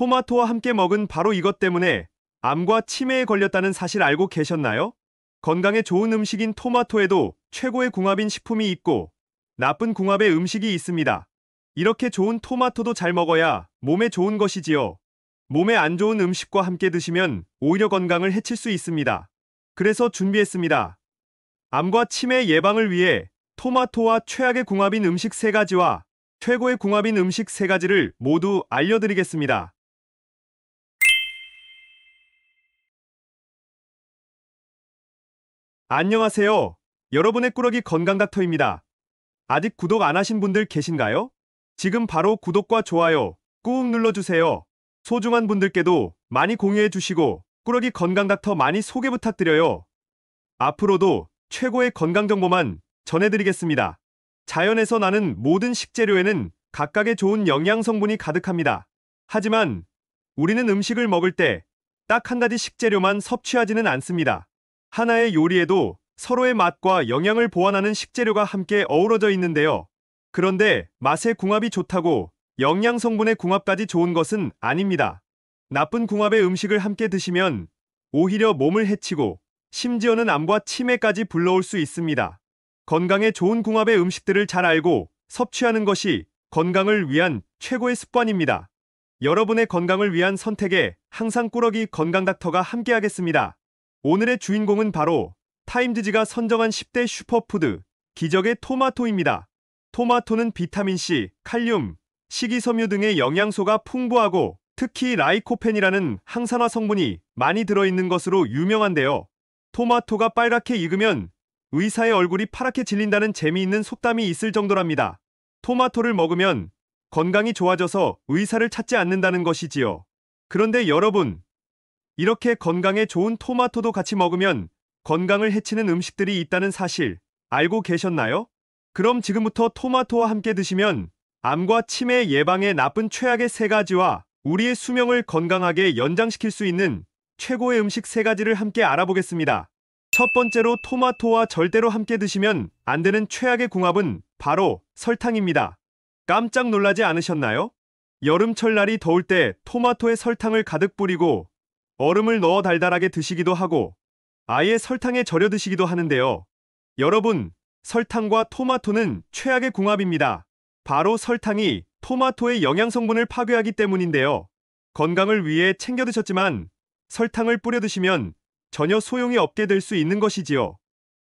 토마토와 함께 먹은 바로 이것 때문에 암과 치매에 걸렸다는 사실 알고 계셨나요? 건강에 좋은 음식인 토마토에도 최고의 궁합인 식품이 있고 나쁜 궁합의 음식이 있습니다. 이렇게 좋은 토마토도 잘 먹어야 몸에 좋은 것이지요. 몸에 안 좋은 음식과 함께 드시면 오히려 건강을 해칠 수 있습니다. 그래서 준비했습니다. 암과 치매 예방을 위해 토마토와 최악의 궁합인 음식 3가지와 최고의 궁합인 음식 3가지를 모두 알려드리겠습니다. 안녕하세요. 여러분의 꾸러기 건강닥터입니다. 아직 구독 안 하신 분들 계신가요? 지금 바로 구독과 좋아요 꾹 눌러주세요. 소중한 분들께도 많이 공유해 주시고 꾸러기 건강닥터 많이 소개 부탁드려요. 앞으로도 최고의 건강 정보만 전해드리겠습니다. 자연에서 나는 모든 식재료에는 각각의 좋은 영양 성분이 가득합니다. 하지만 우리는 음식을 먹을 때 딱 한 가지 식재료만 섭취하지는 않습니다. 하나의 요리에도 서로의 맛과 영양을 보완하는 식재료가 함께 어우러져 있는데요. 그런데 맛의 궁합이 좋다고 영양 성분의 궁합까지 좋은 것은 아닙니다. 나쁜 궁합의 음식을 함께 드시면 오히려 몸을 해치고 심지어는 암과 치매까지 불러올 수 있습니다. 건강에 좋은 궁합의 음식들을 잘 알고 섭취하는 것이 건강을 위한 최고의 습관입니다. 여러분의 건강을 위한 선택에 항상 꾸러기 건강닥터가 함께하겠습니다. 오늘의 주인공은 바로 타임즈지가 선정한 10대 슈퍼푸드 기적의 토마토입니다. 토마토는 비타민C, 칼륨, 식이섬유 등의 영양소가 풍부하고 특히 라이코펜이라는 항산화 성분이 많이 들어있는 것으로 유명한데요. 토마토가 빨갛게 익으면 의사의 얼굴이 파랗게 질린다는 재미있는 속담이 있을 정도랍니다. 토마토를 먹으면 건강이 좋아져서 의사를 찾지 않는다는 것이지요. 그런데 여러분, 이렇게 건강에 좋은 토마토도 같이 먹으면 건강을 해치는 음식들이 있다는 사실 알고 계셨나요? 그럼 지금부터 토마토와 함께 드시면 암과 치매 예방에 나쁜 최악의 세 가지와 우리의 수명을 건강하게 연장시킬 수 있는 최고의 음식 세 가지를 함께 알아보겠습니다. 첫 번째로 토마토와 절대로 함께 드시면 안 되는 최악의 궁합은 바로 설탕입니다. 깜짝 놀라지 않으셨나요? 여름철 날이 더울 때 토마토에 설탕을 가득 뿌리고 얼음을 넣어 달달하게 드시기도 하고 아예 설탕에 절여 드시기도 하는데요. 여러분, 설탕과 토마토는 최악의 궁합입니다. 바로 설탕이 토마토의 영양성분을 파괴하기 때문인데요. 건강을 위해 챙겨 드셨지만 설탕을 뿌려 드시면 전혀 소용이 없게 될 수 있는 것이지요.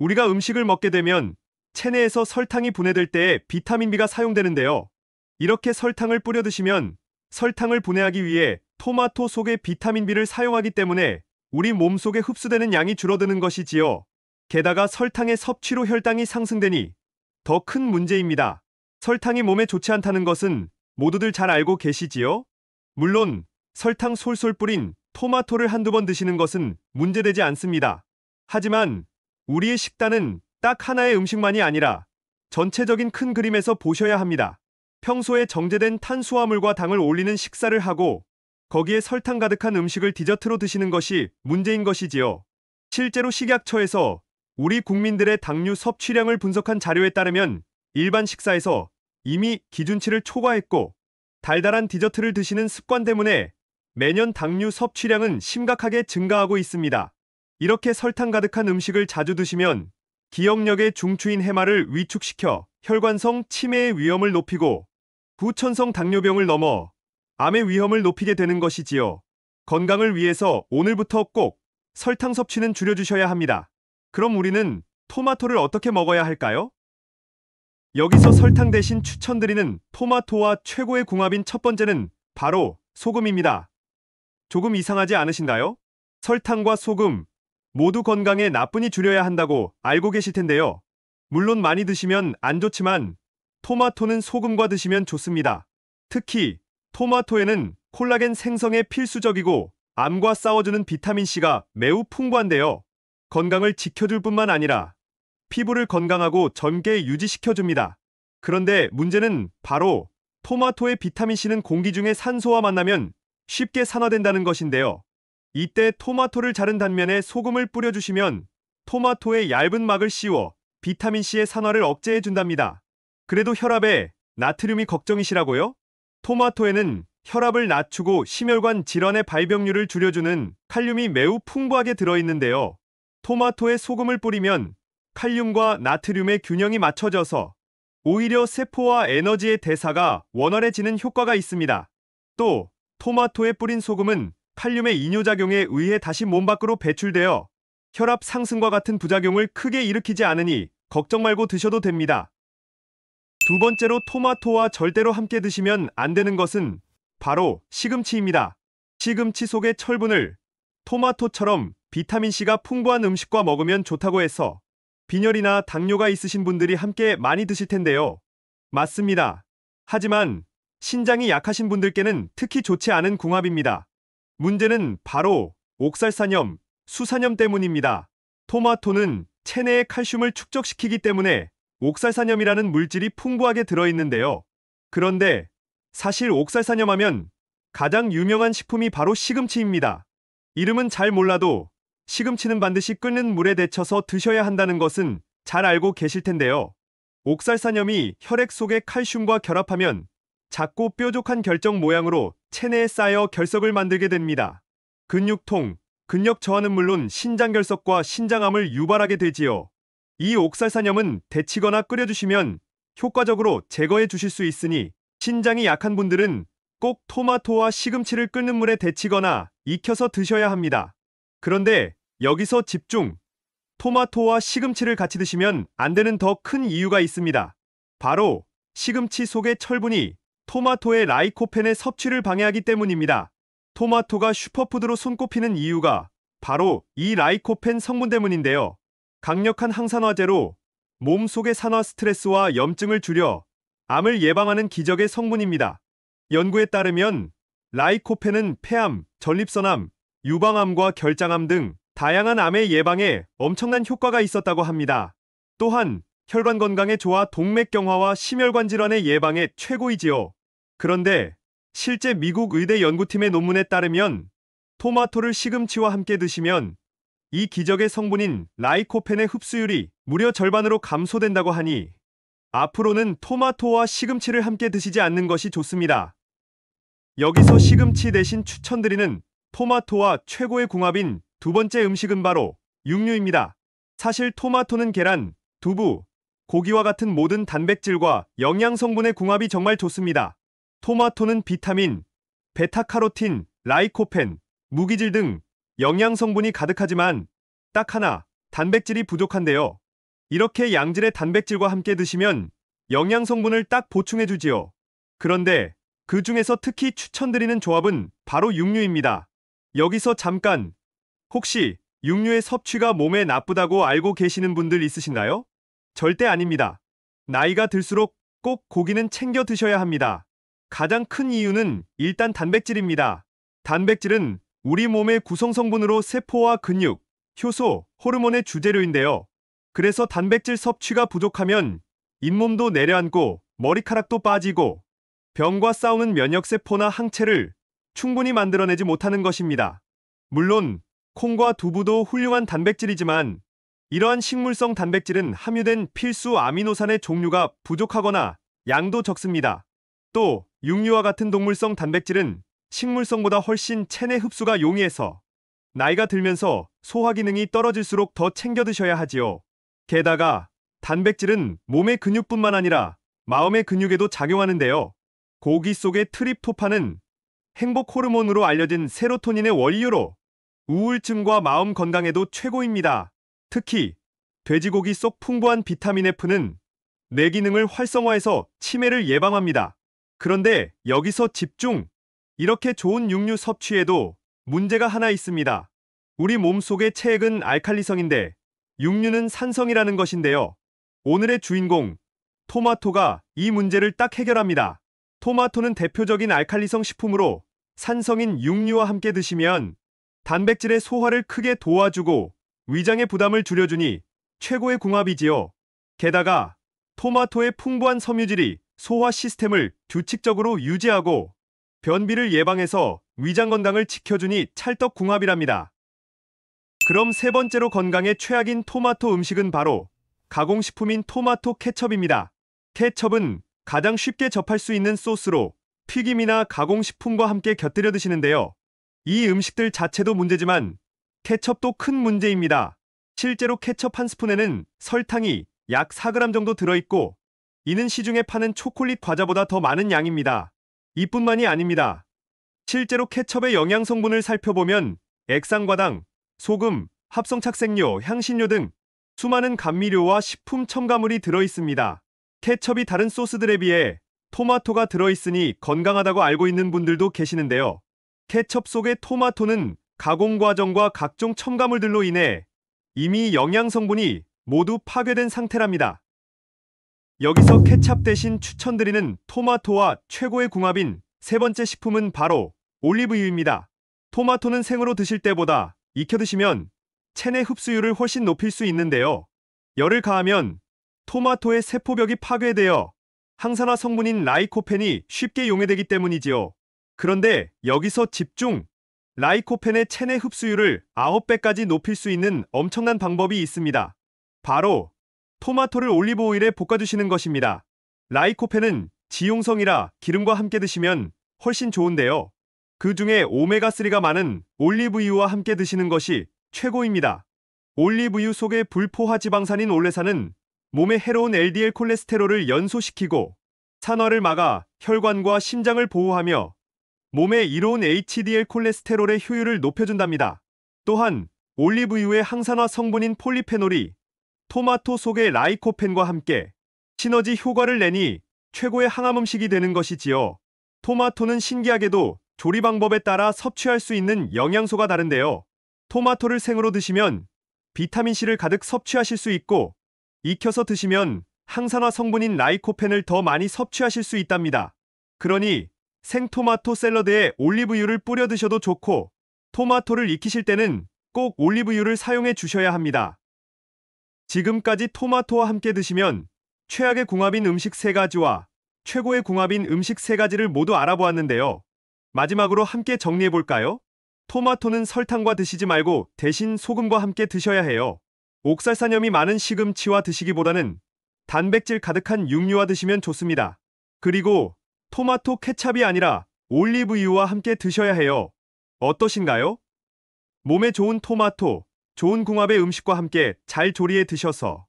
우리가 음식을 먹게 되면 체내에서 설탕이 분해될 때에 비타민B가 사용되는데요. 이렇게 설탕을 뿌려 드시면 설탕을 분해하기 위해 토마토 속의 비타민 B를 사용하기 때문에 우리 몸속에 흡수되는 양이 줄어드는 것이지요. 게다가 설탕의 섭취로 혈당이 상승되니 더 큰 문제입니다. 설탕이 몸에 좋지 않다는 것은 모두들 잘 알고 계시지요? 물론 설탕 솔솔 뿌린 토마토를 한두 번 드시는 것은 문제되지 않습니다. 하지만 우리의 식단은 딱 하나의 음식만이 아니라 전체적인 큰 그림에서 보셔야 합니다. 평소에 정제된 탄수화물과 당을 올리는 식사를 하고 거기에 설탕 가득한 음식을 디저트로 드시는 것이 문제인 것이지요. 실제로 식약처에서 우리 국민들의 당류 섭취량을 분석한 자료에 따르면 일반 식사에서 이미 기준치를 초과했고 달달한 디저트를 드시는 습관 때문에 매년 당류 섭취량은 심각하게 증가하고 있습니다. 이렇게 설탕 가득한 음식을 자주 드시면 기억력의 중추인 해마를 위축시켜 혈관성 치매의 위험을 높이고 부천성 당뇨병을 넘어 암의 위험을 높이게 되는 것이지요. 건강을 위해서 오늘부터 꼭 설탕 섭취는 줄여주셔야 합니다. 그럼 우리는 토마토를 어떻게 먹어야 할까요? 여기서 설탕 대신 추천드리는 토마토와 최고의 궁합인 첫 번째는 바로 소금입니다. 조금 이상하지 않으신가요? 설탕과 소금 모두 건강에 나쁜이 줄여야 한다고 알고 계실 텐데요. 물론 많이 드시면 안 좋지만 토마토는 소금과 드시면 좋습니다. 특히 토마토에는 콜라겐 생성에 필수적이고 암과 싸워주는 비타민C가 매우 풍부한데요. 건강을 지켜줄 뿐만 아니라 피부를 건강하고 젊게 유지시켜줍니다. 그런데 문제는 바로 토마토의 비타민C는 공기 중의 산소와 만나면 쉽게 산화된다는 것인데요. 이때 토마토를 자른 단면에 소금을 뿌려주시면 토마토의 얇은 막을 씌워 비타민C의 산화를 억제해준답니다. 그래도 혈압에 나트륨이 걱정이시라고요? 토마토에는 혈압을 낮추고 심혈관 질환의 발병률을 줄여주는 칼륨이 매우 풍부하게 들어있는데요. 토마토에 소금을 뿌리면 칼륨과 나트륨의 균형이 맞춰져서 오히려 세포와 에너지의 대사가 원활해지는 효과가 있습니다. 또 토마토에 뿌린 소금은 칼륨의 이뇨작용에 의해 다시 몸 밖으로 배출되어 혈압 상승과 같은 부작용을 크게 일으키지 않으니 걱정 말고 드셔도 됩니다. 두 번째로 토마토와 절대로 함께 드시면 안 되는 것은 바로 시금치입니다. 시금치 속의 철분을 토마토처럼 비타민C가 풍부한 음식과 먹으면 좋다고 해서 빈혈이나 당뇨가 있으신 분들이 함께 많이 드실 텐데요. 맞습니다. 하지만 신장이 약하신 분들께는 특히 좋지 않은 궁합입니다. 문제는 바로 옥살산염, 수산염 때문입니다. 토마토는 체내에 칼슘을 축적시키기 때문에 옥살산염이라는 물질이 풍부하게 들어있는데요. 그런데 사실 옥살산염 하면 가장 유명한 식품이 바로 시금치입니다. 이름은 잘 몰라도 시금치는 반드시 끓는 물에 데쳐서 드셔야 한다는 것은 잘 알고 계실 텐데요. 옥살산염이 혈액 속의 칼슘과 결합하면 작고 뾰족한 결정 모양으로 체내에 쌓여 결석을 만들게 됩니다. 근육통, 근력 저하는 물론 신장결석과 신장암을 유발하게 되지요. 이 옥살사염은 데치거나 끓여주시면 효과적으로 제거해 주실 수 있으니 신장이 약한 분들은 꼭 토마토와 시금치를 끓는 물에 데치거나 익혀서 드셔야 합니다. 그런데 여기서 집중! 토마토와 시금치를 같이 드시면 안 되는 더 큰 이유가 있습니다. 바로 시금치 속의 철분이 토마토의 라이코펜의 섭취를 방해하기 때문입니다. 토마토가 슈퍼푸드로 손꼽히는 이유가 바로 이 라이코펜 성분 때문인데요. 강력한 항산화제로 몸 속의 산화 스트레스와 염증을 줄여 암을 예방하는 기적의 성분입니다. 연구에 따르면 라이코펜은 폐암, 전립선암, 유방암과 결장암 등 다양한 암의 예방에 엄청난 효과가 있었다고 합니다. 또한 혈관 건강에 좋아 동맥 경화와 심혈관 질환의 예방에 최고이지요. 그런데 실제 미국 의대 연구팀의 논문에 따르면 토마토를 시금치와 함께 드시면 이 기적의 성분인 라이코펜의 흡수율이 무려 절반으로 감소된다고 하니 앞으로는 토마토와 시금치를 함께 드시지 않는 것이 좋습니다. 여기서 시금치 대신 추천드리는 토마토와 최고의 궁합인 두 번째 음식은 바로 육류입니다. 사실 토마토는 계란, 두부, 고기와 같은 모든 단백질과 영양 성분의 궁합이 정말 좋습니다. 토마토는 비타민, 베타카로틴, 라이코펜, 무기질 등 영양 성분이 가득하지만 딱 하나, 단백질이 부족한데요. 이렇게 양질의 단백질과 함께 드시면 영양 성분을 딱 보충해 주지요. 그런데 그 중에서 특히 추천드리는 조합은 바로 육류입니다. 여기서 잠깐 혹시 육류의 섭취가 몸에 나쁘다고 알고 계시는 분들 있으신가요? 절대 아닙니다. 나이가 들수록 꼭 고기는 챙겨 드셔야 합니다. 가장 큰 이유는 일단 단백질입니다. 단백질은 우리 몸의 구성 성분으로 세포와 근육, 효소, 호르몬의 주재료인데요. 그래서 단백질 섭취가 부족하면 잇몸도 내려앉고 머리카락도 빠지고 병과 싸우는 면역세포나 항체를 충분히 만들어내지 못하는 것입니다. 물론 콩과 두부도 훌륭한 단백질이지만 이러한 식물성 단백질은 함유된 필수 아미노산의 종류가 부족하거나 양도 적습니다. 또 육류와 같은 동물성 단백질은 식물성보다 훨씬 체내 흡수가 용이해서 나이가 들면서 소화 기능이 떨어질수록 더 챙겨 드셔야 하지요. 게다가 단백질은 몸의 근육뿐만 아니라 마음의 근육에도 작용하는데요. 고기 속의 트립토판은 행복 호르몬으로 알려진 세로토닌의 원료로 우울증과 마음 건강에도 최고입니다. 특히 돼지고기 속 풍부한 비타민 F는 뇌 기능을 활성화해서 치매를 예방합니다. 그런데 여기서 집중! 이렇게 좋은 육류 섭취에도 문제가 하나 있습니다. 우리 몸속의 체액은 알칼리성인데 육류는 산성이라는 것인데요. 오늘의 주인공 토마토가 이 문제를 딱 해결합니다. 토마토는 대표적인 알칼리성 식품으로 산성인 육류와 함께 드시면 단백질의 소화를 크게 도와주고 위장의 부담을 줄여주니 최고의 궁합이지요. 게다가 토마토의 풍부한 섬유질이 소화 시스템을 규칙적으로 유지하고 변비를 예방해서 위장 건강을 지켜주니 찰떡궁합이랍니다. 그럼 세 번째로 건강에 최악인 토마토 음식은 바로 가공식품인 토마토 케첩입니다. 케첩은 가장 쉽게 접할 수 있는 소스로 튀김이나 가공식품과 함께 곁들여 드시는데요. 이 음식들 자체도 문제지만 케첩도 큰 문제입니다. 실제로 케첩 한 스푼에는 설탕이 약 4g 정도 들어있고 이는 시중에 파는 초콜릿 과자보다 더 많은 양입니다. 이뿐만이 아닙니다. 실제로 케첩의 영양 성분을 살펴보면 액상과당, 소금, 합성착색료, 향신료 등 수많은 감미료와 식품 첨가물이 들어 있습니다. 케첩이 다른 소스들에 비해 토마토가 들어 있으니 건강하다고 알고 있는 분들도 계시는데요. 케첩 속의 토마토는 가공 과정과 각종 첨가물들로 인해 이미 영양 성분이 모두 파괴된 상태랍니다. 여기서 케찹 대신 추천드리는 토마토와 최고의 궁합인 세 번째 식품은 바로 올리브유입니다. 토마토는 생으로 드실 때보다 익혀 드시면 체내 흡수율을 훨씬 높일 수 있는데요. 열을 가하면 토마토의 세포벽이 파괴되어 항산화 성분인 라이코펜이 쉽게 용해되기 때문이지요. 그런데 여기서 집중! 라이코펜의 체내 흡수율을 9배까지 높일 수 있는 엄청난 방법이 있습니다. 바로 토마토를 올리브 오일에 볶아주시는 것입니다. 라이코펜은 지용성이라 기름과 함께 드시면 훨씬 좋은데요. 그 중에 오메가3가 많은 올리브유와 함께 드시는 것이 최고입니다. 올리브유 속의 불포화 지방산인 올레산은 몸에 해로운 LDL 콜레스테롤을 연소시키고 산화를 막아 혈관과 심장을 보호하며 몸에 이로운 HDL 콜레스테롤의 효율을 높여준답니다. 또한 올리브유의 항산화 성분인 폴리페놀이 토마토 속의 라이코펜과 함께 시너지 효과를 내니 최고의 항암 음식이 되는 것이지요. 토마토는 신기하게도 조리 방법에 따라 섭취할 수 있는 영양소가 다른데요. 토마토를 생으로 드시면 비타민C를 가득 섭취하실 수 있고 익혀서 드시면 항산화 성분인 라이코펜을 더 많이 섭취하실 수 있답니다. 그러니 생토마토 샐러드에 올리브유를 뿌려 드셔도 좋고 토마토를 익히실 때는 꼭 올리브유를 사용해 주셔야 합니다. 지금까지 토마토와 함께 드시면 최악의 궁합인 음식 3가지와 최고의 궁합인 음식 3가지를 모두 알아보았는데요. 마지막으로 함께 정리해볼까요? 토마토는 설탕과 드시지 말고 대신 소금과 함께 드셔야 해요. 옥살산염이 많은 시금치와 드시기보다는 단백질 가득한 육류와 드시면 좋습니다. 그리고 토마토 케찹이 아니라 올리브유와 함께 드셔야 해요. 어떠신가요? 몸에 좋은 토마토, 좋은 궁합의 음식과 함께 잘 조리해 드셔서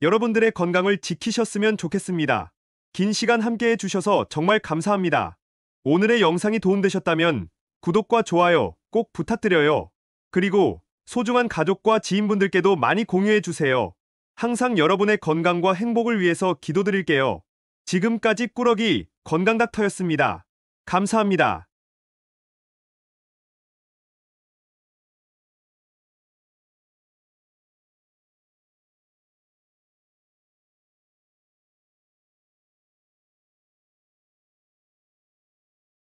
여러분들의 건강을 지키셨으면 좋겠습니다. 긴 시간 함께 해주셔서 정말 감사합니다. 오늘의 영상이 도움되셨다면 구독과 좋아요 꼭 부탁드려요. 그리고 소중한 가족과 지인분들께도 많이 공유해주세요. 항상 여러분의 건강과 행복을 위해서 기도드릴게요. 지금까지 꾸러기 건강닥터였습니다. 감사합니다.